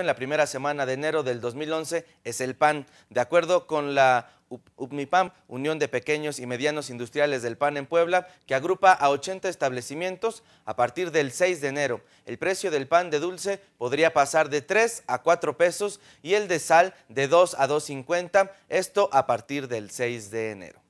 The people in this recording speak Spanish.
en la primera semana de enero del 2011 es el PAN. De acuerdo con la UPMIPAM, Unión de Pequeños y Medianos Industriales del PAN en Puebla, que agrupa a 80 establecimientos a partir del 6 de enero. El precio del pan de dulce podría pasar de 3 a 4 pesos y el de sal de 2 a 2.50, esto a partir del 6 de enero.